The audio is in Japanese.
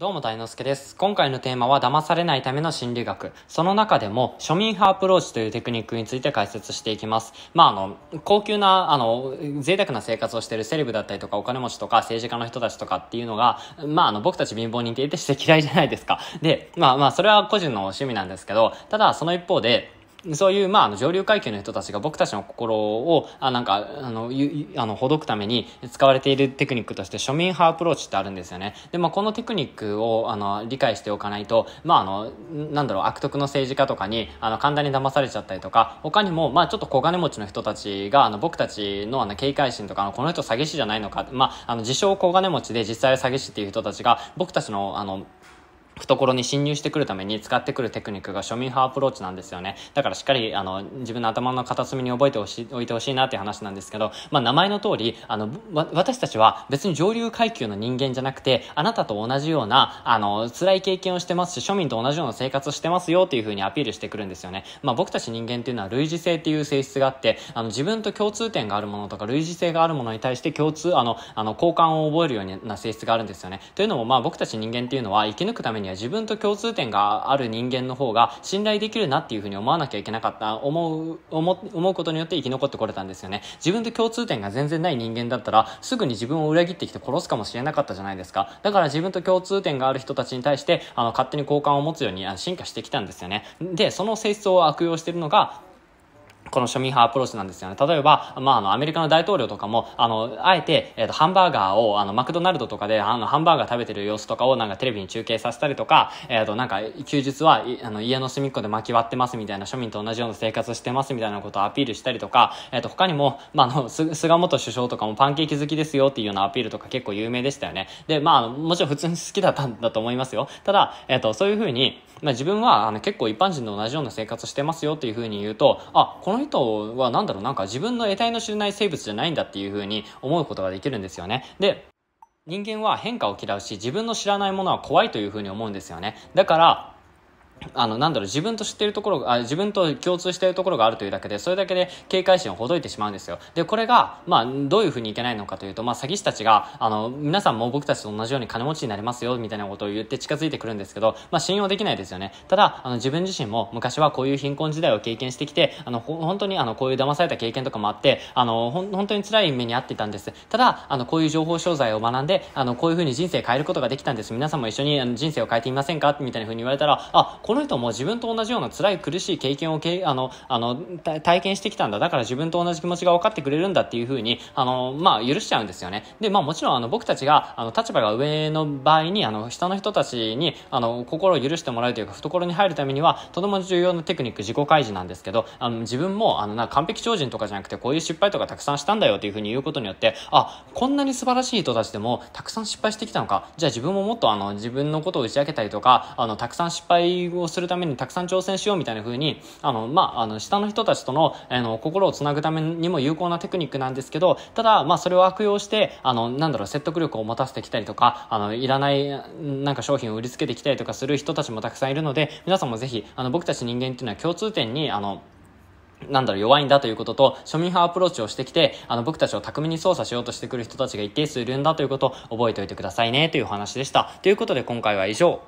どうも大之助です。今回のテーマは騙されないための心理学。その中でも庶民派アプローチというテクニックについて解説していきます。まあ、あの、高級な、あの、贅沢な生活をしているセレブだったりとかお金持ちとか政治家の人たちとかっていうのが、まあ、あの、僕たち貧乏人って言ってして嫌いじゃないですか。で、まあまあ、それは個人の趣味なんですけど、ただその一方で、そういう、まあ、あの上流階級の人たちが僕たちの心を、あなんか、あの、ゆあの、解くために使われているテクニックとして庶民派アプローチってあるんですよね。で、まあ、このテクニックを、あの、理解しておかないと、まあ、あの、なんだろう、悪徳の政治家とかに、あの、簡単に騙されちゃったりとか、他にも、まあ、ちょっと小金持ちの人たちが、あの、僕たちの、あの、警戒心とか、あの、この人詐欺師じゃないのか、まあ、あの、自称小金持ちで実際は詐欺師っていう人たちが、僕たちの、あの、懐に侵入してくるために使ってくるテクニックが庶民派アプローチなんですよね。だからしっかり、あの、自分の頭の片隅に覚えておし、おいてほしいなっていう話なんですけど、まあ、名前の通り、あの、私たちは別に上流階級の人間じゃなくて、あなたと同じような、あの、辛い経験をしてますし、庶民と同じような生活をしてますよっていうふうにアピールしてくるんですよね。まあ、僕たち人間っていうのは類似性っていう性質があって、あの、自分と共通点があるものとか、類似性があるものに対して共通、あの、あの、交換を覚えるような性質があるんですよね。というのも、まあ、僕たち人間っていうのは生き抜くためにには自分と共通点がある人間の方が信頼できるなっていうふうに思わなきゃいけなかった、思う、思思うことによって生き残ってこれたんですよね。自分と共通点が全然ない人間だったら、すぐに自分を裏切ってきて殺すかもしれなかったじゃないですか。だから自分と共通点がある人たちに対して、あの、勝手に好感を持つように進化してきたんですよね。で、その性質を悪用してるのが、この庶民派アプローチなんですよね。例えば、まあ、あの、アメリカの大統領とかも、あの、あえて、えっ、ー、と、ハンバーガーを、あの、マクドナルドとかで、あの、ハンバーガー食べてる様子とかを、なんかテレビに中継させたりとか、えっ、ー、と、なんか、休日は、あの、家の隅っこで巻き割ってますみたいな、庶民と同じような生活してますみたいなことをアピールしたりとか、えっ、ー、と、他にも、まあ、あの、菅元首相とかもパンケーキ好きですよっていうようなアピールとか結構有名でしたよね。で、まあ、もちろん普通に好きだったんだと思いますよ。ただ、えっ、と、そういうふうに、まあ、自分は、あの、結構一般人と同じような生活してますよっていうふうに言うと、あ、この人は何だろうなんか自分の得体の知れない生物じゃないんだっていうふうに思うことができるんですよねで人間は変化を嫌うし自分の知らないものは怖いというふうに思うんですよねだからあの、なんだろう、自分と知ってるところが、自分と共通しているところがあるというだけで、それだけで警戒心をほどいてしまうんですよ。で、これが、まあ、どういうふうにいけないのかというと、まあ、詐欺師たちが、あの、皆さんも僕たちと同じように金持ちになりますよ、みたいなことを言って近づいてくるんですけど、まあ、信用できないですよね。ただ、あの、自分自身も昔はこういう貧困時代を経験してきて、あの、本当に、あの、こういう騙された経験とかもあって、あの、本当に辛い目に遭っていたんです。ただ、あの、こういう情報商材を学んで、あの、こういうふうに人生変えることができたんです。皆さんも一緒にあの人生を変えてみませんかみたいなふうに言われたら、あ、この人も自分と同じような辛い苦しい経験をけあのあの体験してきたんだだから自分と同じ気持ちが分かってくれるんだっていうふうにあの、まあ、許しちゃうんですよねで、まあ、もちろんあの僕たちがあの立場が上の場合にあの下の人たちにあの心を許してもらうというか懐に入るためにはとても重要なテクニック自己開示なんですけどあの自分もあのな完璧超人とかじゃなくてこういう失敗とかたくさんしたんだよというふうに言うことによってあこんなに素晴らしい人たちでもたくさん失敗してきたのかじゃあ自分ももっとあの自分のことを打ち明けたりとかあのたくさん失敗グをするためにたくさん挑戦しようみたいな風に、あの、まあ、あの、下の人たちとの、あの、心をつなぐためにも有効なテクニックなんですけど、ただ、まあ、それを悪用して、あの、なんだろう、説得力を持たせてきたりとか、あの、いらない、なんか商品を売りつけてきたりとかする人たちもたくさんいるので、皆さんもぜひ、あの、僕たち人間っていうのは共通点に、あの、なんだろう、弱いんだということと、庶民派アプローチをしてきて、あの、僕たちを巧みに操作しようとしてくる人たちが一定数いるんだということを覚えておいてくださいね、というお話でした。ということで今回は以上。